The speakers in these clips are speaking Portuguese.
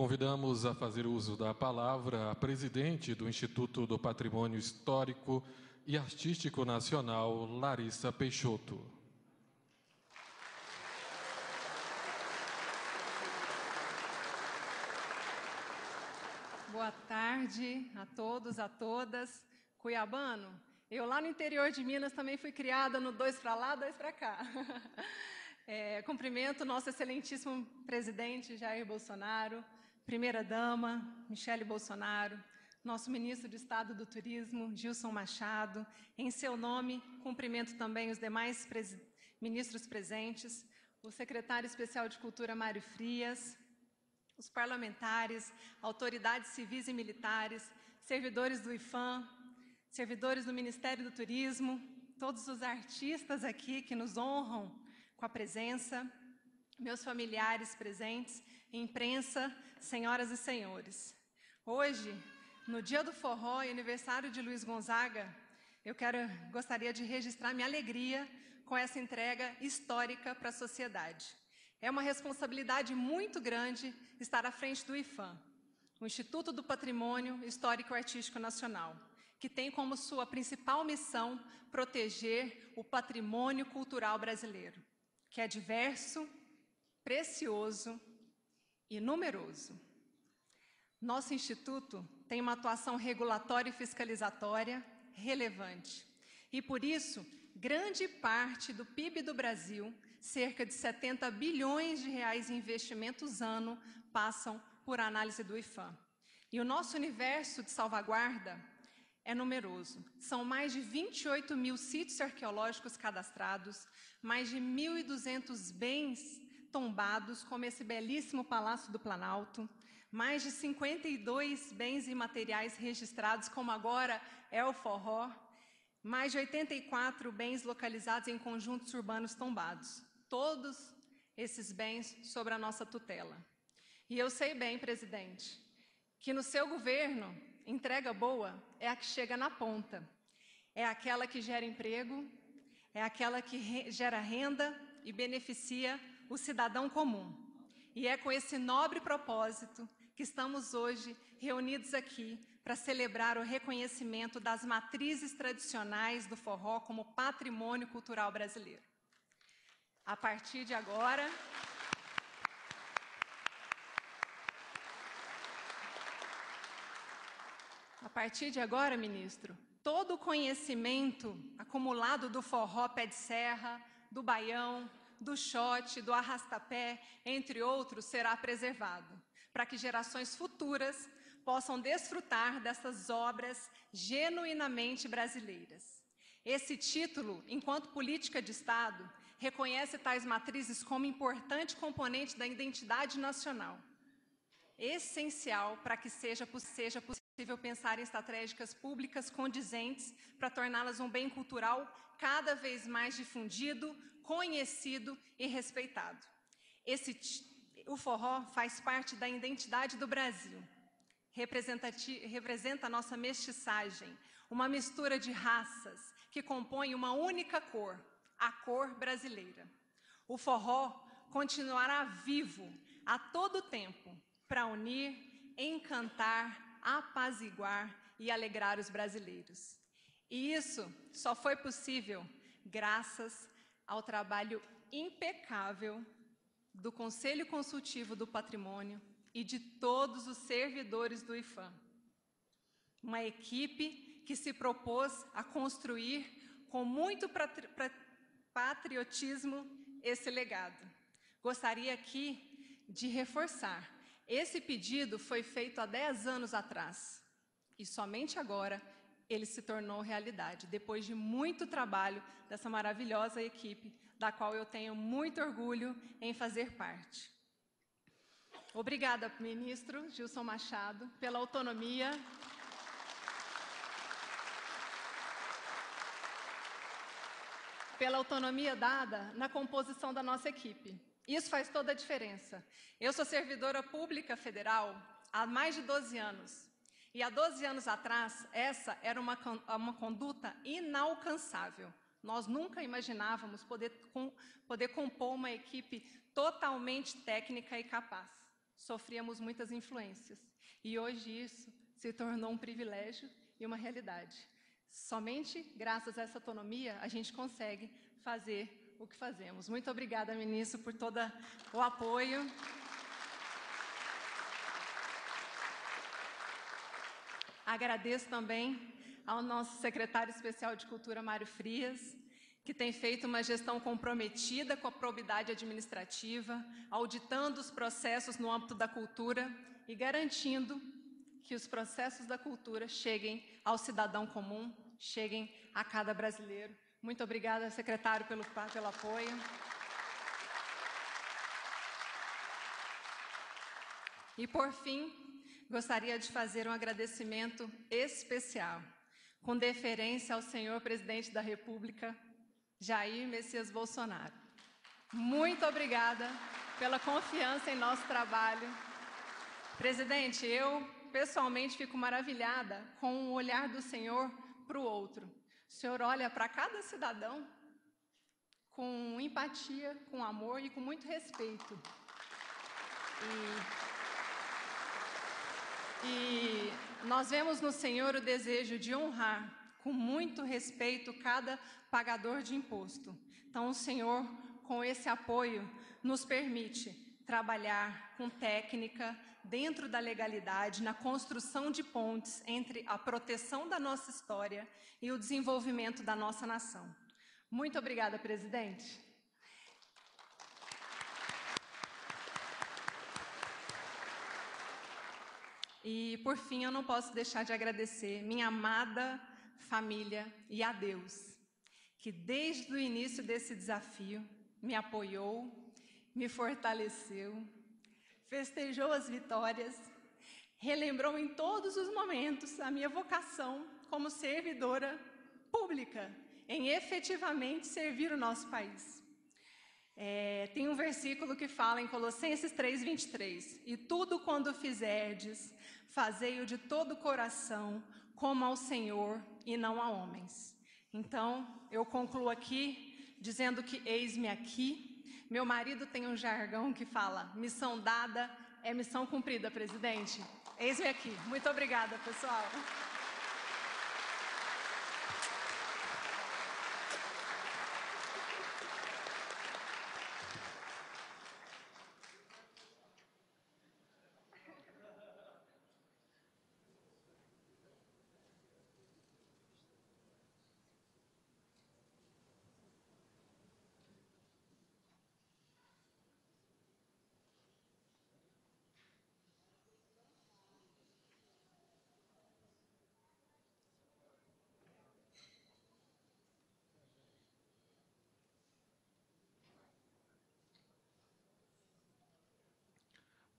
Convidamos a fazer uso da palavra a presidente do Instituto do Patrimônio Histórico e Artístico Nacional, Larissa Peixoto. Boa tarde a todos, a todas. Cuiabano, eu lá no interior de Minas também fui criada no dois para lá, dois para cá. É, cumprimento nosso excelentíssimo presidente Jair Bolsonaro, primeira-dama, Michele Bolsonaro, nosso ministro de Estado do Turismo, Gilson Machado. Em seu nome, cumprimento também os demais pres... ministros presentes, o secretário especial de Cultura, Mário Frias, os parlamentares, autoridades civis e militares, servidores do IFAM, servidores do Ministério do Turismo, todos os artistas aqui que nos honram com a presença, meus familiares presentes, imprensa, senhoras e senhores. Hoje, no dia do forró e aniversário de Luiz Gonzaga, eu quero, gostaria de registrar minha alegria com essa entrega histórica para a sociedade. É uma responsabilidade muito grande estar à frente do IFAM, o Instituto do Patrimônio Histórico e Artístico Nacional, que tem como sua principal missão proteger o patrimônio cultural brasileiro, que é diverso, precioso e numeroso. Nosso instituto tem uma atuação regulatória e fiscalizatória relevante. E por isso, grande parte do PIB do Brasil, cerca de 70 bilhões de reais em investimentos ano, passam por análise do IFAM. E o nosso universo de salvaguarda é numeroso. São mais de 28 mil sítios arqueológicos cadastrados, mais de 1.200 bens tombados, como esse belíssimo Palácio do Planalto, mais de 52 bens imateriais registrados, como agora é o forró, mais de 84 bens localizados em conjuntos urbanos tombados. Todos esses bens sobre a nossa tutela. E eu sei bem, presidente, que no seu governo, entrega boa é a que chega na ponta, é aquela que gera emprego, é aquela que re gera renda e beneficia o cidadão comum. E é com esse nobre propósito que estamos hoje reunidos aqui para celebrar o reconhecimento das matrizes tradicionais do forró como patrimônio cultural brasileiro. A partir de agora. A partir de agora, ministro, todo o conhecimento acumulado do forró pé de serra, do baião, do shot, do arrastapé, entre outros, será preservado, para que gerações futuras possam desfrutar dessas obras genuinamente brasileiras. Esse título, enquanto política de Estado, reconhece tais matrizes como importante componente da identidade nacional, essencial para que seja, seja possível pensar em estratégias públicas condizentes para torná-las um bem cultural cada vez mais difundido, conhecido e respeitado. Esse, o forró faz parte da identidade do Brasil. Representa a nossa mestiçagem, uma mistura de raças que compõe uma única cor, a cor brasileira. O forró continuará vivo a todo tempo para unir, encantar, apaziguar e alegrar os brasileiros. E isso só foi possível graças ao trabalho impecável do Conselho Consultivo do Patrimônio e de todos os servidores do IFAM. Uma equipe que se propôs a construir com muito patriotismo esse legado. Gostaria aqui de reforçar: esse pedido foi feito há 10 anos atrás e somente agora ele se tornou realidade, depois de muito trabalho dessa maravilhosa equipe, da qual eu tenho muito orgulho em fazer parte. Obrigada, ministro Gilson Machado, pela autonomia. Pela autonomia dada na composição da nossa equipe. Isso faz toda a diferença. Eu sou servidora pública federal há mais de 12 anos e há 12 anos atrás, essa era uma, uma conduta inalcançável. Nós nunca imaginávamos poder, com, poder compor uma equipe totalmente técnica e capaz. Sofríamos muitas influências. E hoje isso se tornou um privilégio e uma realidade. Somente graças a essa autonomia a gente consegue fazer o que fazemos. Muito obrigada, ministro, por todo o apoio. Agradeço também ao nosso secretário especial de Cultura, Mário Frias, que tem feito uma gestão comprometida com a probidade administrativa, auditando os processos no âmbito da cultura e garantindo que os processos da cultura cheguem ao cidadão comum, cheguem a cada brasileiro. Muito obrigada, secretário, pelo, pelo apoio. E, por fim, gostaria de fazer um agradecimento especial, com deferência ao senhor presidente da República, Jair Messias Bolsonaro. Muito obrigada pela confiança em nosso trabalho. Presidente, eu pessoalmente fico maravilhada com o olhar do senhor para o outro. O senhor olha para cada cidadão com empatia, com amor e com muito respeito. E e nós vemos no Senhor o desejo de honrar com muito respeito cada pagador de imposto. Então, o Senhor, com esse apoio, nos permite trabalhar com técnica dentro da legalidade na construção de pontes entre a proteção da nossa história e o desenvolvimento da nossa nação. Muito obrigada, presidente. E, por fim, eu não posso deixar de agradecer minha amada família e a Deus, que desde o início desse desafio me apoiou, me fortaleceu, festejou as vitórias, relembrou em todos os momentos a minha vocação como servidora pública, em efetivamente servir o nosso país. É, tem um versículo que fala em Colossenses 3:23, e tudo quando fizerdes, fazei-o de todo o coração, como ao Senhor e não a homens. Então, eu concluo aqui dizendo que eis-me aqui. Meu marido tem um jargão que fala: missão dada é missão cumprida, presidente. Eis-me aqui. Muito obrigada, pessoal.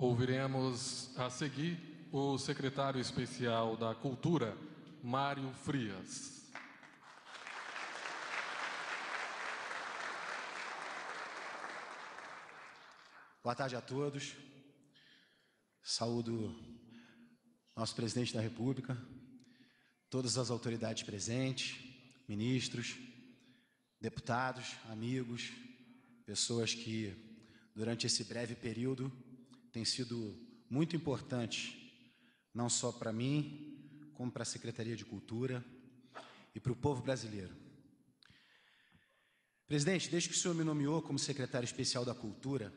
Ouviremos a seguir o secretário especial da Cultura, Mário Frias. Boa tarde a todos. Saúdo nosso presidente da República, todas as autoridades presentes, ministros, deputados, amigos, pessoas que durante esse breve período tem sido muito importante, não só para mim, como para a Secretaria de Cultura e para o povo brasileiro. Presidente, desde que o senhor me nomeou como secretário especial da Cultura,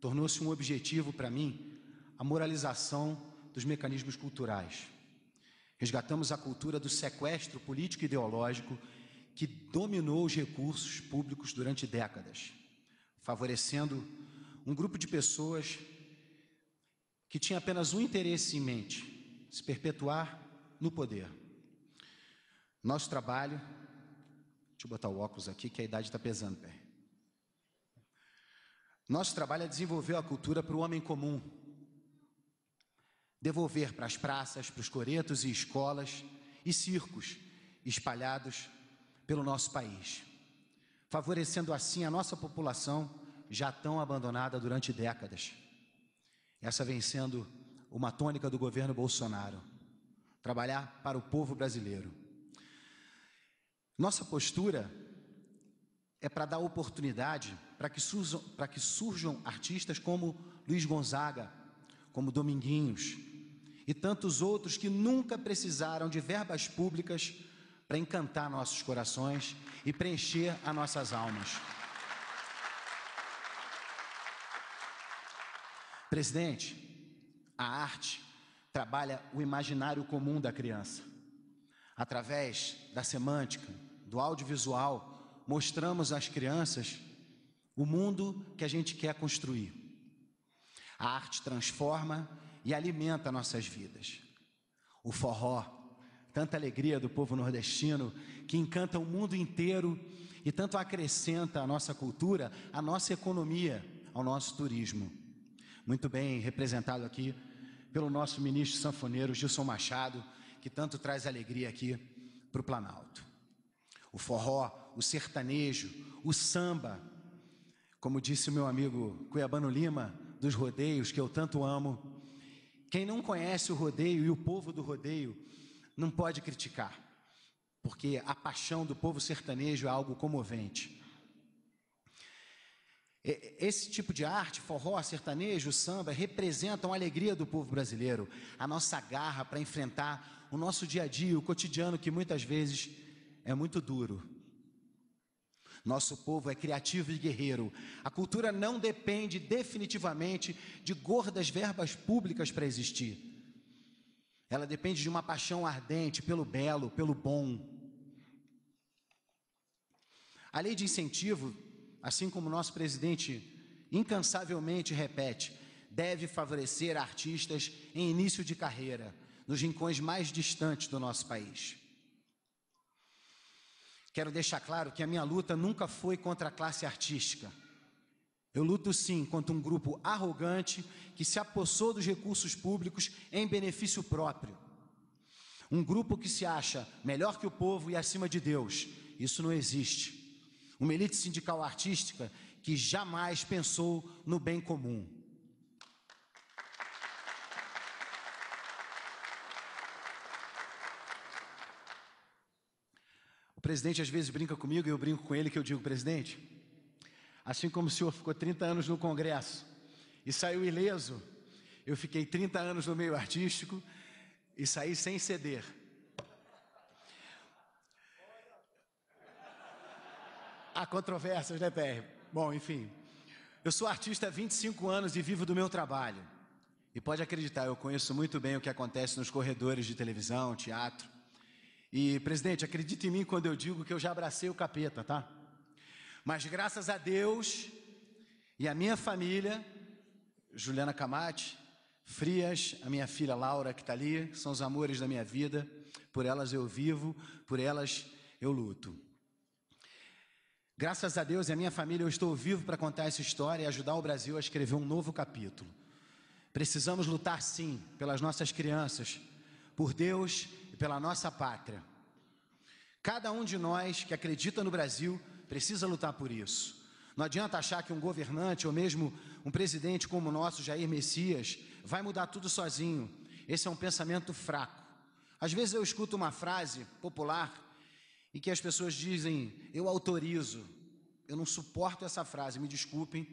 tornou-se um objetivo para mim a moralização dos mecanismos culturais. Resgatamos a cultura do sequestro político e ideológico que dominou os recursos públicos durante décadas, favorecendo um grupo de pessoas que tinha apenas um interesse em mente: se perpetuar no poder. Nosso trabalho. Deixa eu botar o óculos aqui, que a idade está pesando, pé. Nosso trabalho é desenvolver a cultura para o homem comum. Devolver para as praças, para os coretos e escolas e circos espalhados pelo nosso país, favorecendo assim a nossa população já tão abandonada durante décadas. Essa vem sendo uma tônica do governo Bolsonaro. Trabalhar para o povo brasileiro. Nossa postura é para dar oportunidade para que, surjam, para que surjam artistas como Luiz Gonzaga, como Dominguinhos e tantos outros que nunca precisaram de verbas públicas para encantar nossos corações e preencher as nossas almas. Presidente, a arte trabalha o imaginário comum da criança. Através da semântica, do audiovisual, mostramos às crianças o mundo que a gente quer construir. A arte transforma e alimenta nossas vidas. O forró, tanta alegria do povo nordestino, que encanta o mundo inteiro e tanto acrescenta à nossa cultura, à nossa economia, ao nosso turismo muito bem representado aqui pelo nosso ministro sanfoneiro Gilson Machado, que tanto traz alegria aqui para o Planalto. O forró, o sertanejo, o samba, como disse o meu amigo Cuiabano Lima, dos rodeios que eu tanto amo. Quem não conhece o rodeio e o povo do rodeio não pode criticar, porque a paixão do povo sertanejo é algo comovente. Esse tipo de arte, forró, sertanejo, samba, representam a alegria do povo brasileiro, a nossa garra para enfrentar o nosso dia a dia, o cotidiano que muitas vezes é muito duro. Nosso povo é criativo e guerreiro. A cultura não depende definitivamente de gordas verbas públicas para existir. Ela depende de uma paixão ardente pelo belo, pelo bom. A lei de incentivo assim como nosso presidente incansavelmente repete, deve favorecer artistas em início de carreira, nos rincões mais distantes do nosso país. Quero deixar claro que a minha luta nunca foi contra a classe artística. Eu luto sim contra um grupo arrogante que se apossou dos recursos públicos em benefício próprio. Um grupo que se acha melhor que o povo e acima de Deus. Isso não existe. Uma elite sindical artística que jamais pensou no bem comum. O presidente às vezes brinca comigo e eu brinco com ele que eu digo, presidente, assim como o senhor ficou 30 anos no Congresso e saiu ileso, eu fiquei 30 anos no meio artístico e saí sem ceder. há controvérsias, né, PR? Bom, enfim. Eu sou artista há 25 anos e vivo do meu trabalho. E pode acreditar, eu conheço muito bem o que acontece nos corredores de televisão, teatro. E, presidente, acredite em mim quando eu digo que eu já abracei o capeta, tá? Mas graças a Deus e a minha família, Juliana Camate, Frias, a minha filha Laura, que está ali, são os amores da minha vida. Por elas eu vivo, por elas eu luto. Graças a Deus e a minha família, eu estou vivo para contar essa história e ajudar o Brasil a escrever um novo capítulo. Precisamos lutar sim pelas nossas crianças, por Deus e pela nossa pátria. Cada um de nós que acredita no Brasil precisa lutar por isso. Não adianta achar que um governante ou mesmo um presidente como o nosso, Jair Messias, vai mudar tudo sozinho. Esse é um pensamento fraco. Às vezes eu escuto uma frase popular e que as pessoas dizem, eu autorizo. Eu não suporto essa frase, me desculpem.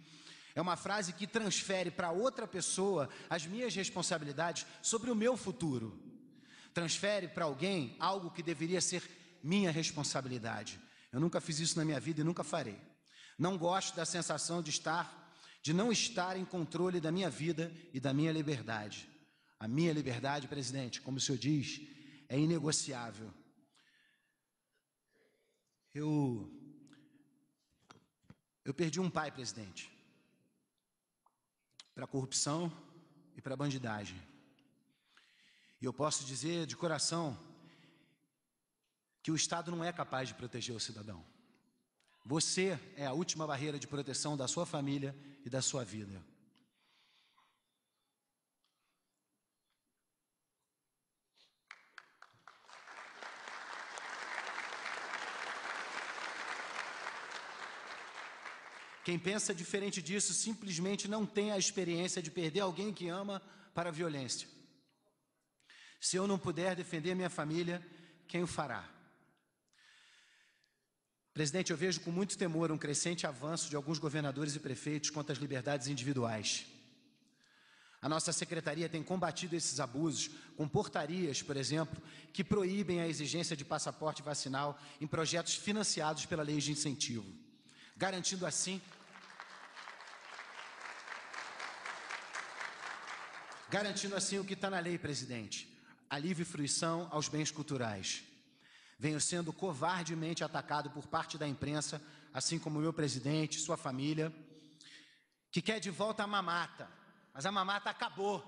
É uma frase que transfere para outra pessoa as minhas responsabilidades sobre o meu futuro. Transfere para alguém algo que deveria ser minha responsabilidade. Eu nunca fiz isso na minha vida e nunca farei. Não gosto da sensação de estar, de não estar em controle da minha vida e da minha liberdade. A minha liberdade, presidente, como o senhor diz, é inegociável. Eu, eu perdi um pai, presidente, para corrupção e para bandidagem. E eu posso dizer de coração que o Estado não é capaz de proteger o cidadão. Você é a última barreira de proteção da sua família e da sua vida. Quem pensa diferente disso simplesmente não tem a experiência de perder alguém que ama para a violência. Se eu não puder defender minha família, quem o fará? Presidente, eu vejo com muito temor um crescente avanço de alguns governadores e prefeitos quanto às liberdades individuais. A nossa secretaria tem combatido esses abusos com portarias, por exemplo, que proíbem a exigência de passaporte vacinal em projetos financiados pela lei de incentivo garantindo assim garantindo assim o que está na lei, presidente, a livre fruição aos bens culturais. Venho sendo covardemente atacado por parte da imprensa, assim como meu presidente, sua família, que quer de volta a mamata, mas a mamata acabou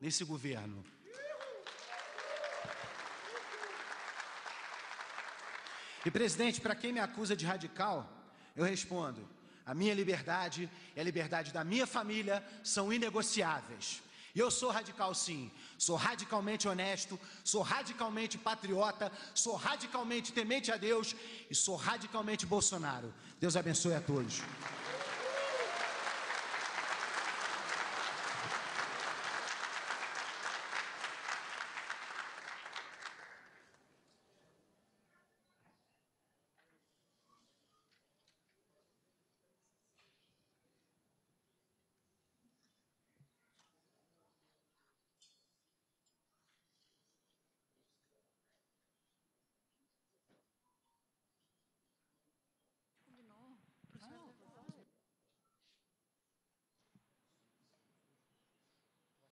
nesse governo. E presidente, para quem me acusa de radical, eu respondo: a minha liberdade e a liberdade da minha família são inegociáveis. E eu sou radical, sim. Sou radicalmente honesto, sou radicalmente patriota, sou radicalmente temente a Deus e sou radicalmente Bolsonaro. Deus abençoe a todos.